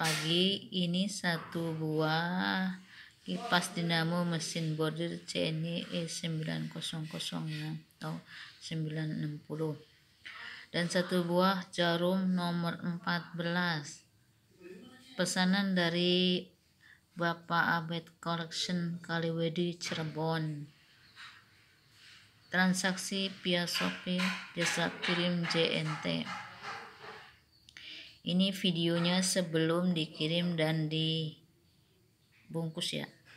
pagi ini satu buah kipas dinamo mesin bordir CNI E900 ya, atau 960 dan satu buah jarum nomor 14 pesanan dari Bapak Abed Collection Kaliwedi Cirebon transaksi via Shopee jasa kirim JNT ini videonya sebelum dikirim dan dibungkus ya